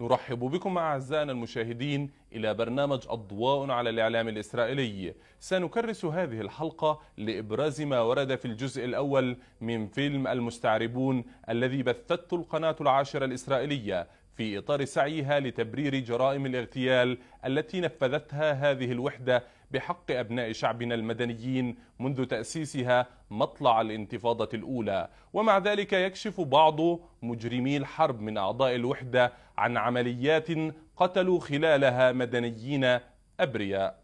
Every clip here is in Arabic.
نرحب بكم أعزائنا المشاهدين إلى برنامج أضواء على الإعلام الإسرائيلي سنكرس هذه الحلقة لإبراز ما ورد في الجزء الأول من فيلم المستعربون الذي بثته القناة العاشرة الإسرائيلية في إطار سعيها لتبرير جرائم الاغتيال التي نفذتها هذه الوحدة بحق أبناء شعبنا المدنيين منذ تأسيسها مطلع الانتفاضة الأولى ومع ذلك يكشف بعض مجرمي الحرب من أعضاء الوحدة عن عمليات قتلوا خلالها مدنيين أبرياء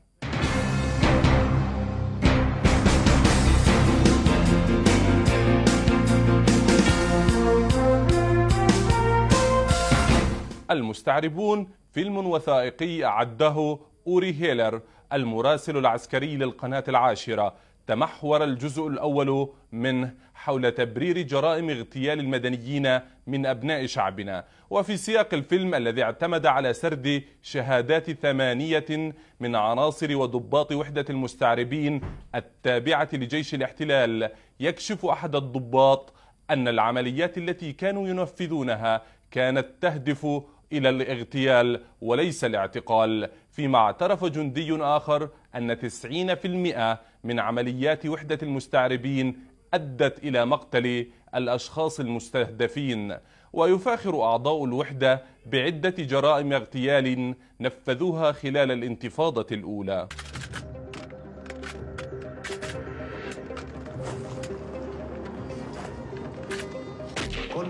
المستعربون فيلم وثائقي أعده أوري هيلر المراسل العسكري للقناة العاشرة تمحور الجزء الأول منه حول تبرير جرائم اغتيال المدنيين من أبناء شعبنا وفي سياق الفيلم الذي اعتمد على سرد شهادات ثمانية من عناصر وضباط وحدة المستعربين التابعة لجيش الاحتلال يكشف أحد الضباط أن العمليات التي كانوا ينفذونها كانت تهدف إلى الاغتيال وليس الاعتقال فيما اعترف جندي آخر أن 90% من عمليات وحدة المستعربين أدت إلى مقتل الأشخاص المستهدفين ويفاخر أعضاء الوحدة بعدة جرائم اغتيال نفذوها خلال الانتفاضة الأولى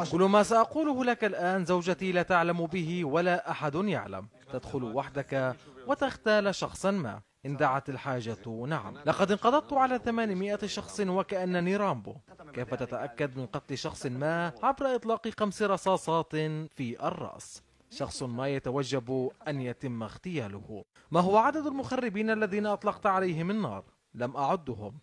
كل ما سأقوله لك الآن زوجتي لا تعلم به ولا أحد يعلم تدخل وحدك وتختال شخصا ما إن دعت الحاجة نعم لقد انقضضت على 800 شخص وكأنني رامبو كيف تتأكد من قتل شخص ما عبر إطلاق خمس رصاصات في الرأس شخص ما يتوجب أن يتم اغتياله ما هو عدد المخربين الذين أطلقت عليهم النار لم أعدهم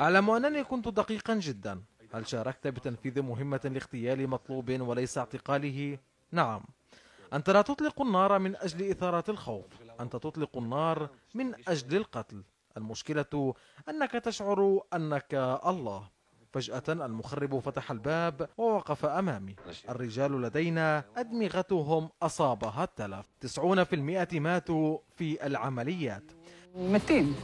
أعلم أنني كنت دقيقا جدا هل شاركت بتنفيذ مهمة لاغتيال مطلوب وليس اعتقاله؟ نعم أنت لا تطلق النار من أجل إثارة الخوف أنت تطلق النار من أجل القتل المشكلة أنك تشعر أنك الله فجأة المخرب فتح الباب ووقف أمامي الرجال لدينا أدمغتهم أصابها التلف 90% ماتوا في العمليات متين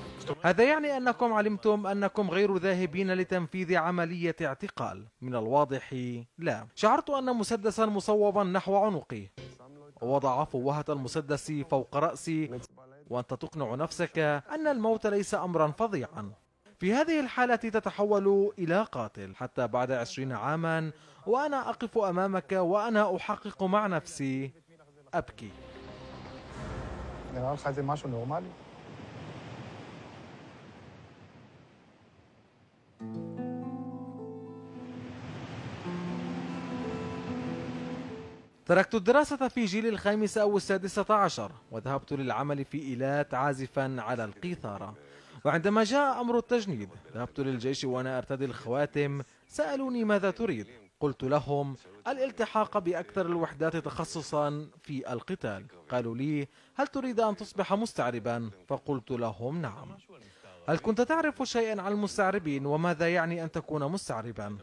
هذا يعني أنكم علمتم أنكم غير ذاهبين لتنفيذ عملية اعتقال من الواضح لا شعرت أن مسدسا مصوبا نحو عنقي وضع فوهة المسدس فوق رأسي وأنت تقنع نفسك أن الموت ليس أمرا فظيعا في هذه الحالة تتحول إلى قاتل حتى بعد عشرين عاما وأنا أقف أمامك وأنا أحقق مع نفسي أبكي تركت الدراسة في جيل الخامسة أو السادسة عشر وذهبت للعمل في إيلات عازفا على القيثارة وعندما جاء أمر التجنيد ذهبت للجيش وأنا أرتدي الخواتم سألوني ماذا تريد قلت لهم الالتحاق بأكثر الوحدات تخصصا في القتال قالوا لي هل تريد أن تصبح مستعربا فقلت لهم نعم هل كنت تعرف شيئا عن المستعربين وماذا يعني أن تكون مستعربا؟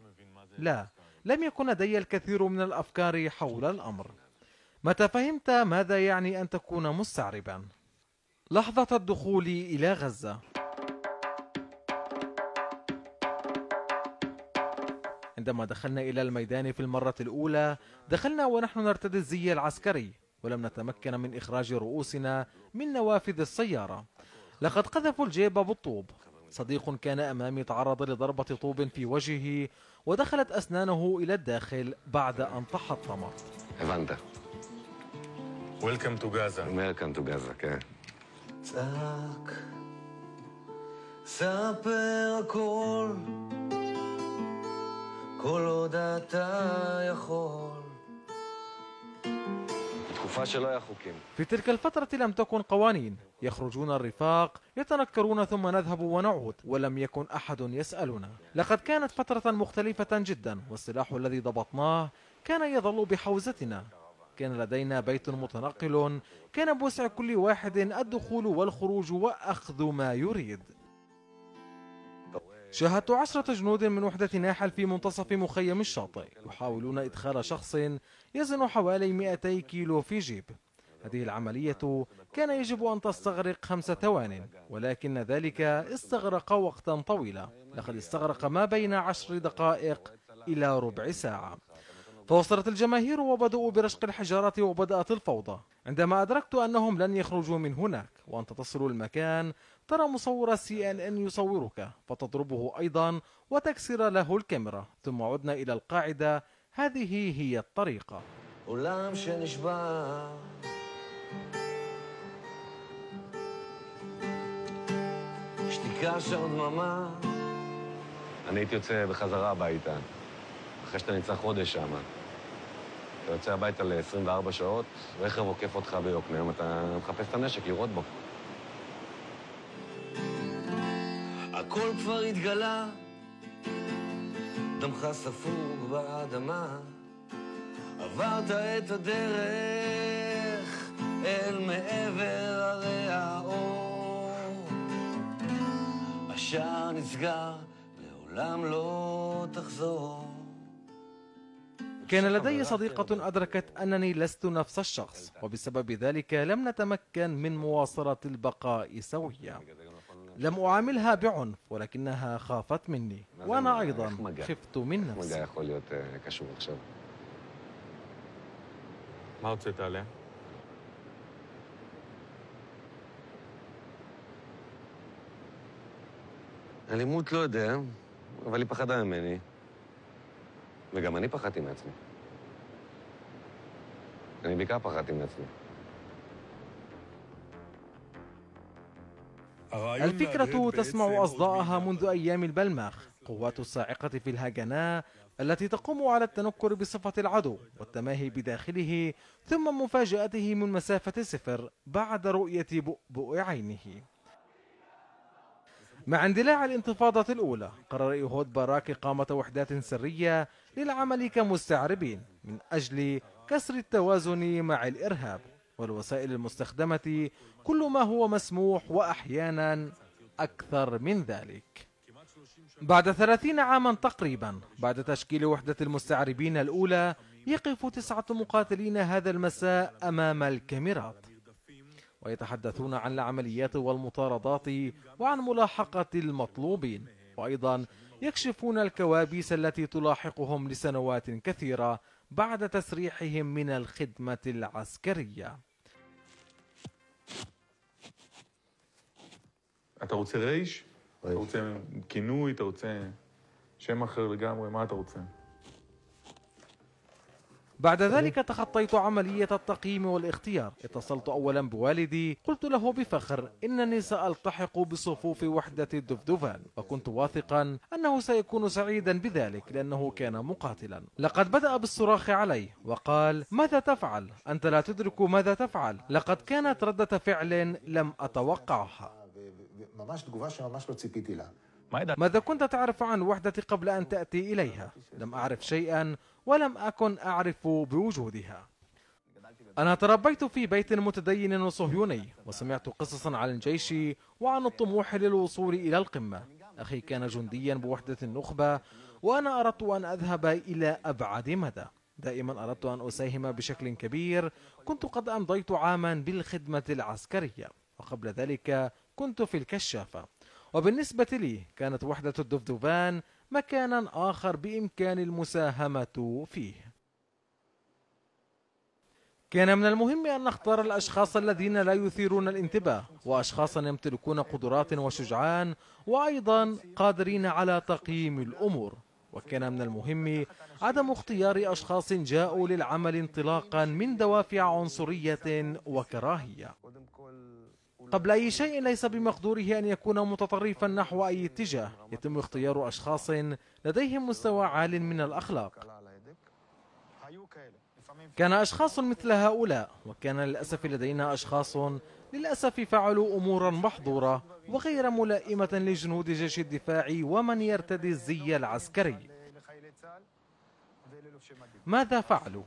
لا لم يكن لدي الكثير من الأفكار حول الأمر متى فهمت ماذا يعني أن تكون مستعربا؟ لحظة الدخول إلى غزة عندما دخلنا إلى الميدان في المرة الأولى دخلنا ونحن نرتدي الزي العسكري ولم نتمكن من إخراج رؤوسنا من نوافذ السيارة لقد قذفوا الجيب بالطوب صديق كان أمامي تعرض لضربة طوب في وجهه ودخلت أسنانه إلى الداخل بعد أن تحطم ويلكم تو ويلكم تو ספר הכל, כל עוד אתה יכול. في تلك الفترة لم تكن قوانين يخرجون الرفاق يتنكرون ثم نذهب ونعود ولم يكن أحد يسألنا لقد كانت فترة مختلفة جدا والسلاح الذي ضبطناه كان يظل بحوزتنا كان لدينا بيت متنقل كان بوسع كل واحد الدخول والخروج وأخذ ما يريد شاهدت عشرة جنود من وحدة ناحل في منتصف مخيم الشاطئ يحاولون إدخال شخص يزن حوالي 200 كيلو في جيب هذه العملية كان يجب أن تستغرق خمس ثوان ولكن ذلك استغرق وقتا طويلا لقد استغرق ما بين عشر دقائق إلى ربع ساعة فوصلت الجماهير وبدأوا برشق الحجارة وبدأت الفوضى عندما أدركت أنهم لن يخرجوا من هناك وأنت تصل المكان ترى مصور سي ان ان يصورك فتضربه أيضا وتكسر له الكاميرا ثم عدنا إلى القاعدة هذه هي الطريقة אני הייתי יוצא בחזרה הביתה, אחרי שאתה ניצח חודש שם. אתה יוצא הביתה ל-24 שעות, רכב עוקף אותך ביוקנעם, אתה מחפש את הנשק, לירות בו. הכל כבר התגלה, דמך ספוג באדמה, עברת את הדרך אל מעבר הרי האור. השער נסגר, לעולם לא תחזור. كان لدي صديقة أدركت أنني لست نفس الشخص وبسبب ذلك لم نتمكن من مواصلة البقاء سويا لم أعاملها بعنف ولكنها خافت مني وأنا أيضا خفت من نفسي אלימות לא יודע, אבל היא פחדה ממני. וגם אני פחדתי מעצמי. אני בעיקר פחדתי מעצמי. الفكرة تسمع أصداءها منذ أيام البلمخ قوات الصاعقة في الهاجناء التي تقوم على التنكر بصفة العدو والتماهي بداخله ثم مفاجأته من مسافة صفر بعد رؤية بؤبؤ عينه مع اندلاع الانتفاضة الأولى قرر إيهود باراك إقامة وحدات سرية للعمل كمستعربين من أجل كسر التوازن مع الإرهاب والوسائل المستخدمة كل ما هو مسموح وأحيانا أكثر من ذلك بعد ثلاثين عاما تقريبا بعد تشكيل وحدة المستعربين الأولى يقف تسعة مقاتلين هذا المساء أمام الكاميرات ويتحدثون عن العمليات والمطاردات وعن ملاحقة المطلوبين وأيضا يكشفون الكوابيس التي تلاحقهم لسنوات كثيرة بعد تسريحهم من الخدمة العسكرية אתה רוצה רייש? אתה רוצה כינוי? אתה רוצה שם אחר לגמרי? מה אתה רוצה? بعد إيه. ذلك تخطيت عملية التقييم والاختيار اتصلت أولا بوالدي قلت له بفخر إنني سألتحق بصفوف وحدة الدفدفان وكنت واثقا أنه سيكون سعيدا بذلك لأنه كان مقاتلا لقد بدأ بالصراخ علي وقال ماذا تفعل؟ أنت لا تدرك ماذا تفعل لقد كانت ردة فعل لم أتوقعها ماذا كنت تعرف عن وحدتي قبل أن تأتي إليها؟ لم أعرف شيئا ولم أكن أعرف بوجودها أنا تربيت في بيت متدين وصهيوني وسمعت قصصا عن الجيش وعن الطموح للوصول إلى القمة أخي كان جنديا بوحدة النخبة وأنا أردت أن أذهب إلى أبعد مدى دائما أردت أن أساهم بشكل كبير كنت قد أمضيت عاما بالخدمة العسكرية وقبل ذلك كنت في الكشافة وبالنسبة لي كانت وحدة الدفدفان مكانا آخر بإمكان المساهمة فيه كان من المهم أن نختار الأشخاص الذين لا يثيرون الانتباه وأشخاصا يمتلكون قدرات وشجعان وأيضا قادرين على تقييم الأمور وكان من المهم عدم اختيار أشخاص جاءوا للعمل انطلاقا من دوافع عنصرية وكراهية قبل أي شيء ليس بمقدوره أن يكون متطرفا نحو أي اتجاه يتم اختيار أشخاص لديهم مستوى عال من الأخلاق كان أشخاص مثل هؤلاء وكان للأسف لدينا أشخاص للأسف فعلوا أمورا محظورة وغير ملائمة لجنود جيش الدفاع ومن يرتدي الزي العسكري ماذا فعلوا؟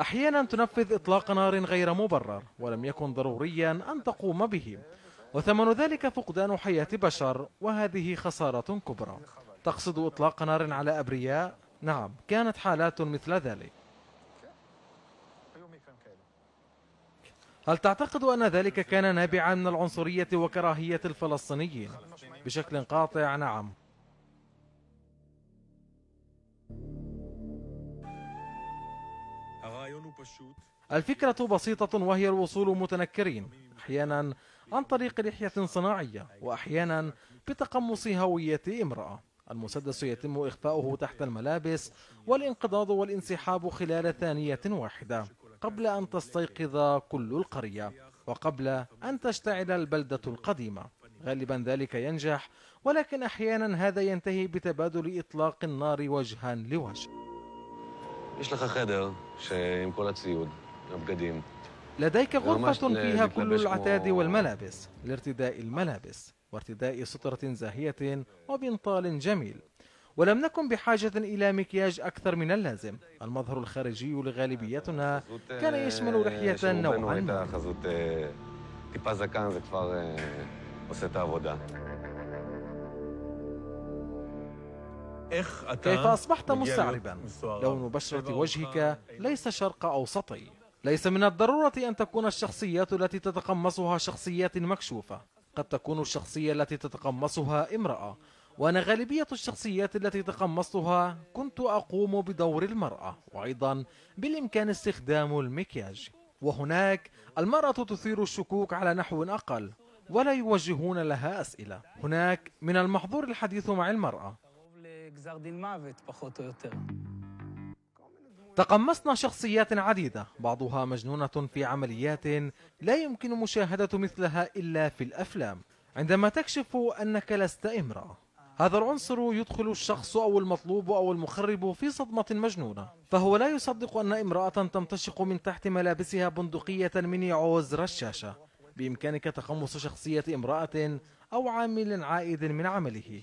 أحيانا تنفذ إطلاق نار غير مبرر ولم يكن ضروريا أن تقوم به وثمن ذلك فقدان حياة بشر وهذه خسارة كبرى تقصد إطلاق نار على أبرياء؟ نعم كانت حالات مثل ذلك هل تعتقد أن ذلك كان نابعا من العنصرية وكراهية الفلسطينيين؟ بشكل قاطع نعم الفكرة بسيطة وهي الوصول متنكرين أحيانا عن طريق لحية صناعية وأحيانا بتقمص هوية امرأة المسدس يتم إخفاؤه تحت الملابس والانقضاض والانسحاب خلال ثانية واحدة قبل أن تستيقظ كل القرية وقبل أن تشتعل البلدة القديمة غالبا ذلك ينجح ولكن أحيانا هذا ينتهي بتبادل إطلاق النار وجها لوجه إيش لك שעם כל הציוד, הבגדים. لديك غرفة فيها كل العتاد والملابس لارتداء الملابس وارتداء سترة زاهية وبنطال جميل ولم نكن بحاجة إلى مكياج أكثر من اللازم المظهر الخارجي لغالبيتنا كان يشمل آه، رحية نوعا ما إخ كيف أصبحت مستعربا لون بشرة وجهك ليس شرق أوسطي ليس من الضرورة أن تكون الشخصيات التي تتقمصها شخصيات مكشوفة قد تكون الشخصية التي تتقمصها امرأة وأنا غالبية الشخصيات التي تقمصتها كنت أقوم بدور المرأة وأيضا بالإمكان استخدام المكياج وهناك المرأة تثير الشكوك على نحو أقل ولا يوجهون لها أسئلة هناك من المحظور الحديث مع المرأة גזר דין מוות, פחות או יותר. تقمصنا شخصيات عديدة بعضها مجنونة في عمليات لا يمكن مشاهدة مثلها إلا في الأفلام عندما تكشف أنك لست امرأة هذا العنصر يدخل الشخص أو المطلوب أو المخرب في صدمة مجنونة فهو لا يصدق أن امرأة تمتشق من تحت ملابسها بندقية يعوز رشاشة بإمكانك تقمص شخصية امرأة أو عامل عائد من عمله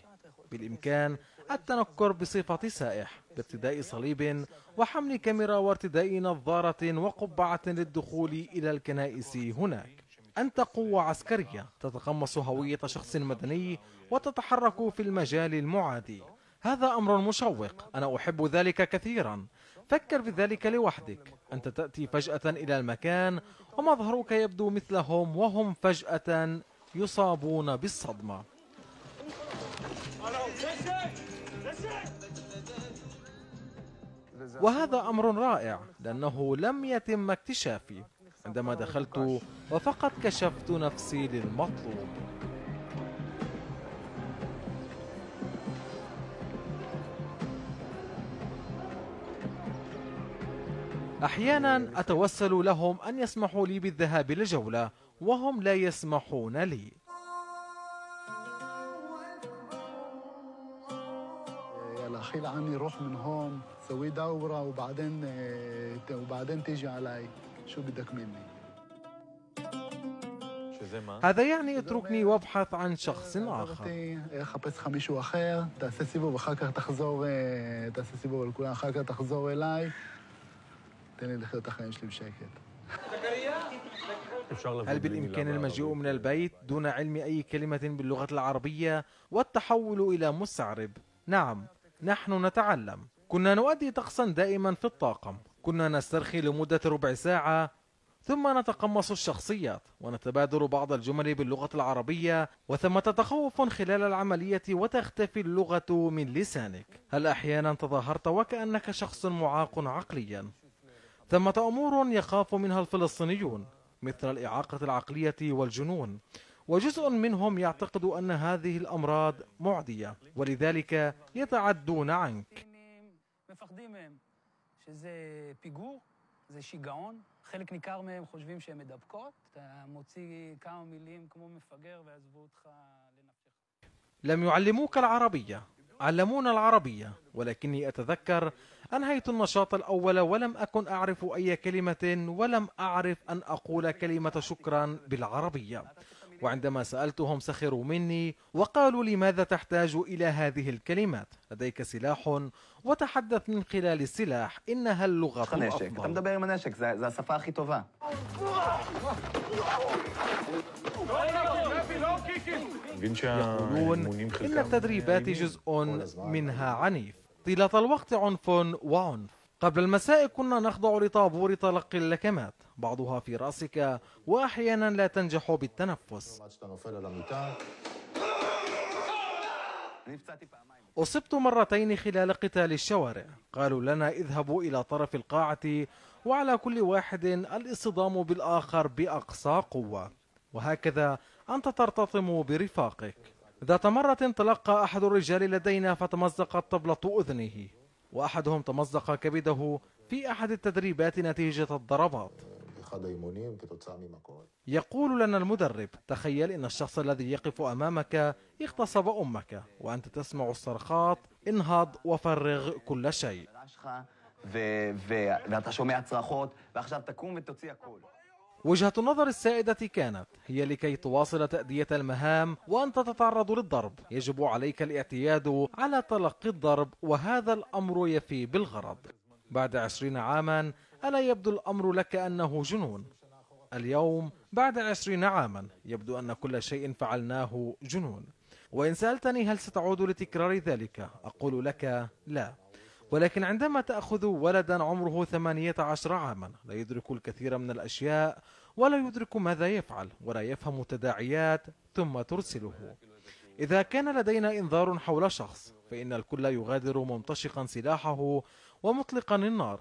بالإمكان التنكر بصفة سائح بارتداء صليب وحمل كاميرا وارتداء نظارة وقبعة للدخول إلى الكنائس هناك أنت قوة عسكرية تتقمص هوية شخص مدني وتتحرك في المجال المعادي هذا أمر مشوق أنا أحب ذلك كثيرا فكر بذلك لوحدك أنت تأتي فجأة إلى المكان ومظهرك يبدو مثلهم وهم فجأة يصابون بالصدمة وهذا أمر رائع لأنه لم يتم اكتشافي عندما دخلت وفقط كشفت نفسي للمطلوب أحيانا أتوسل لهم أن يسمحوا لي بالذهاب لجولة وهم لا يسمحون لي اخي العام يروح من هون سوي دوره وبعدين آه، وبعدين تيجي علي شو بدك مني هذا يعني اتركني وابحث عن شخص آه، اخر خبص خميش מישהו אחר, سيبو סיבוב, تخزور כך سيبو תעשה סיבוב تخزور الي تاني כך תחזור אליי, תן هل بالإمكان المجيء من البيت دون علم أي كلمة باللغة العربية والتحول إلى مستعرب؟ نعم نحن نتعلم كنا نؤدي طقسا دائما في الطاقم كنا نسترخي لمدة ربع ساعة ثم نتقمص الشخصيات ونتبادل بعض الجمل باللغة العربية وثمة تخوف خلال العملية وتختفي اللغة من لسانك هل أحيانا تظاهرت وكأنك شخص معاق عقليا ثمة أمور يخاف منها الفلسطينيون مثل الإعاقة العقلية والجنون وجزء منهم يعتقد أن هذه الأمراض معدية ولذلك يتعدون عنك لم يعلموك العربية علمونا العربية ولكني أتذكر أنهيت النشاط الأول ولم أكن أعرف أي كلمة ولم أعرف أن أقول كلمة شكرا بالعربية وعندما سألتهم سخروا مني وقالوا لماذا تحتاج إلى هذه الكلمات لديك سلاح وتحدث من خلال السلاح إنها اللغة الأفضل يقولون إن التدريبات جزء منها عنيف طيلة الوقت عنف وعنف قبل المساء كنا نخضع لطابور تلقي اللكمات بعضها في رأسك وأحيانا لا تنجح بالتنفس أصبت مرتين خلال قتال الشوارع قالوا لنا اذهبوا إلى طرف القاعة وعلى كل واحد الاصطدام بالآخر بأقصى قوة وهكذا أنت ترتطم برفاقك ذات مرة تلقى أحد الرجال لدينا فتمزقت طبلة أذنه وأحدهم تمزق كبده في أحد التدريبات نتيجة الضربات يقول لنا المدرب تخيل إن الشخص الذي يقف أمامك اغتصب أمك وأنت تسمع الصرخات انهض وفرغ كل شيء وجهة النظر السائدة كانت هي لكي تواصل تأدية المهام وأنت تتعرض للضرب يجب عليك الاعتياد على تلقي الضرب وهذا الأمر يفي بالغرض بعد عشرين عاما ألا يبدو الأمر لك أنه جنون اليوم بعد عشرين عاما يبدو أن كل شيء فعلناه جنون وإن سألتني هل ستعود لتكرار ذلك أقول لك لا ولكن عندما تأخذ ولدا عمره 18 عاما لا يدرك الكثير من الأشياء ولا يدرك ماذا يفعل ولا يفهم تداعيات ثم ترسله إذا كان لدينا إنذار حول شخص فإن الكل يغادر ممتشقا سلاحه ومطلقا النار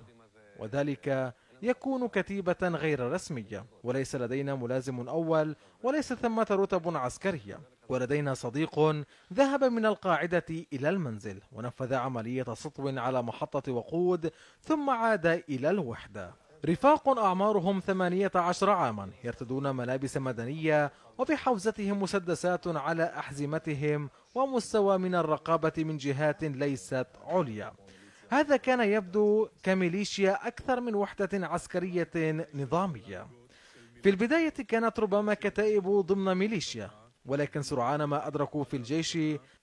وذلك يكون كتيبة غير رسمية وليس لدينا ملازم أول وليس ثمة رتب عسكرية ولدينا صديق ذهب من القاعدة إلى المنزل ونفذ عملية سطو على محطة وقود ثم عاد إلى الوحدة رفاق أعمارهم 18 عاما يرتدون ملابس مدنية وفي حوزتهم مسدسات على أحزمتهم ومستوى من الرقابة من جهات ليست عليا هذا كان يبدو كميليشيا أكثر من وحدة عسكرية نظامية في البداية كانت ربما كتائب ضمن ميليشيا ولكن سرعان ما أدركوا في الجيش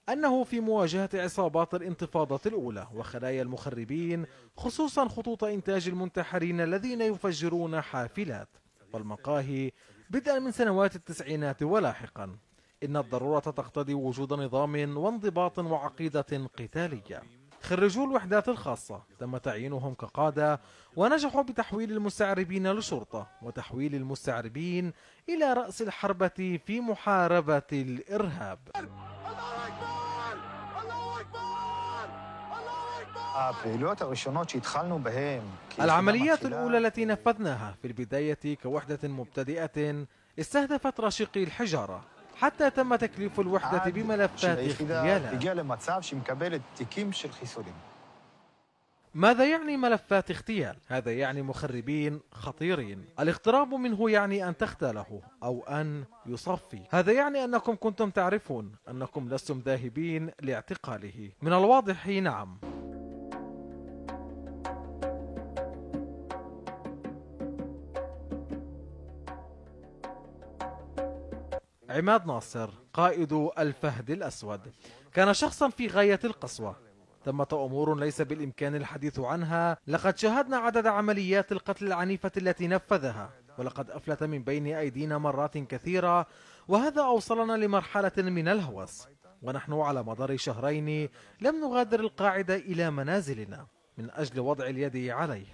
أنه في مواجهة عصابات الانتفاضة الأولى وخلايا المخربين خصوصا خطوط إنتاج المنتحرين الذين يفجرون حافلات والمقاهي بدءا من سنوات التسعينات ولاحقا إن الضرورة تقتضي وجود نظام وانضباط وعقيدة قتالية خريجو الوحدات الخاصة تم تعيينهم كقادة ونجحوا بتحويل المستعربين لشرطة وتحويل المستعربين إلى رأس الحربة في محاربة الإرهاب العمليات الأولى التي نفذناها في البداية كوحدة مبتدئة استهدفت رشيقي الحجارة حتى تم تكليف الوحدة بملفات اغتيالها ماذا يعني ملفات اغتيال؟ هذا يعني مخربين خطيرين الاقتراب منه يعني أن تختاله أو أن يصفي هذا يعني أنكم كنتم تعرفون أنكم لستم ذاهبين لاعتقاله من الواضح نعم عماد ناصر قائد الفهد الأسود كان شخصا في غاية القسوة ثمة أمور ليس بالإمكان الحديث عنها لقد شاهدنا عدد عمليات القتل العنيفة التي نفذها ولقد أفلت من بين أيدينا مرات كثيرة وهذا أوصلنا لمرحلة من الهوس ونحن على مدار شهرين لم نغادر القاعدة إلى منازلنا من أجل وضع اليد عليه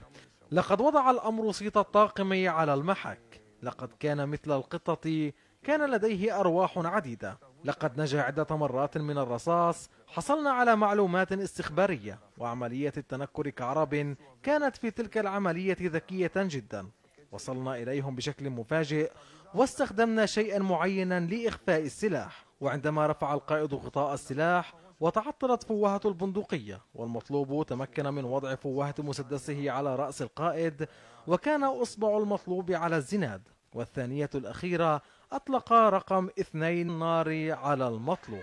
لقد وضع الأمر سيط الطاقم على المحك لقد كان مثل القطة كان لديه أرواح عديدة لقد نجا عدة مرات من الرصاص حصلنا على معلومات استخبارية وعملية التنكر كعرب كانت في تلك العملية ذكية جدا وصلنا إليهم بشكل مفاجئ واستخدمنا شيئا معينا لإخفاء السلاح وعندما رفع القائد غطاء السلاح وتعطلت فوهة البندقية والمطلوب تمكن من وضع فوهة مسدسه على رأس القائد وكان أصبع المطلوب على الزناد والثانية الأخيرة أطلق رقم اثنين ناري على المطلوب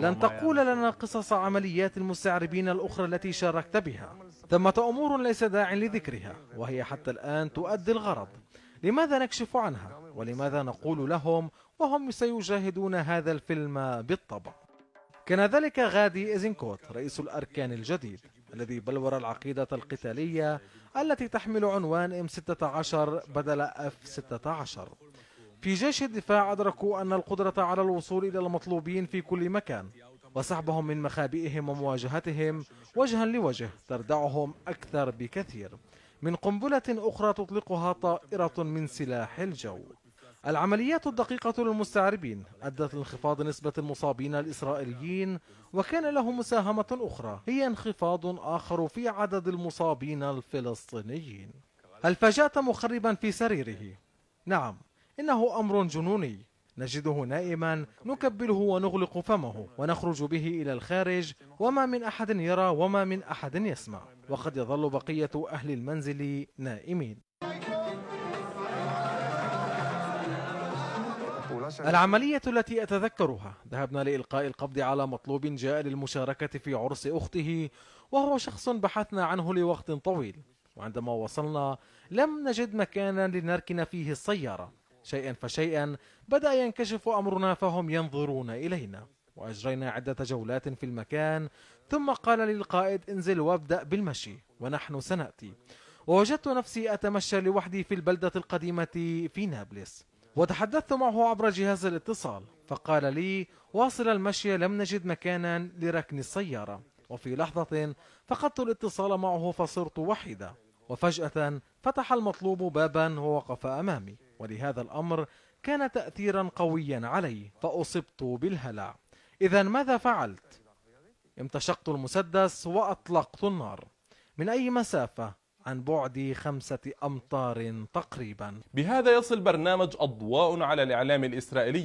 لن تقول لنا قصص عمليات المستعربين الأخرى التي شاركت بها ثمة أمور ليس داع لذكرها وهي حتى الآن تؤدي الغرض لماذا نكشف عنها ولماذا نقول لهم وهم سيشاهدون هذا الفيلم بالطبع كان ذلك غادي إزنكوت رئيس الأركان الجديد الذي بلور العقيدة القتالية التي تحمل عنوان M16 بدل F16 في جيش الدفاع أدركوا أن القدرة على الوصول إلى المطلوبين في كل مكان وسحبهم من مخابئهم ومواجهتهم وجها لوجه تردعهم أكثر بكثير من قنبلة أخرى تطلقها طائرة من سلاح الجو العمليات الدقيقة للمستعربين أدت لانخفاض نسبة المصابين الإسرائيليين وكان له مساهمة أخرى هي انخفاض آخر في عدد المصابين الفلسطينيين هل فجأت مخربا في سريره؟ نعم إنه أمر جنوني نجده نائما نكبله ونغلق فمه ونخرج به إلى الخارج وما من أحد يرى وما من أحد يسمع وقد يظل بقية أهل المنزل نائمين العملية التي أتذكرها ذهبنا لإلقاء القبض على مطلوب جاء للمشاركة في عرس أخته وهو شخص بحثنا عنه لوقت طويل وعندما وصلنا لم نجد مكانا لنركن فيه السيارة شيئا فشيئا بدأ ينكشف أمرنا فهم ينظرون إلينا وأجرينا عدة جولات في المكان ثم قال للقائد انزل وابدأ بالمشي ونحن سنأتي ووجدت نفسي أتمشى لوحدي في البلدة القديمة في نابلس وتحدثت معه عبر جهاز الاتصال فقال لي واصل المشي لم نجد مكانا لركن السيارة وفي لحظة فقدت الاتصال معه فصرت وحيدة وفجأة فتح المطلوب بابا ووقف أمامي ولهذا الأمر كان تأثيرا قويا علي فأصبت بالهلع إذا ماذا فعلت؟ امتشقت المسدس وأطلقت النار من أي مسافة عن بعد خمسة أمتار تقريبا بهذا يصل برنامج أضواء على الإعلام الإسرائيلي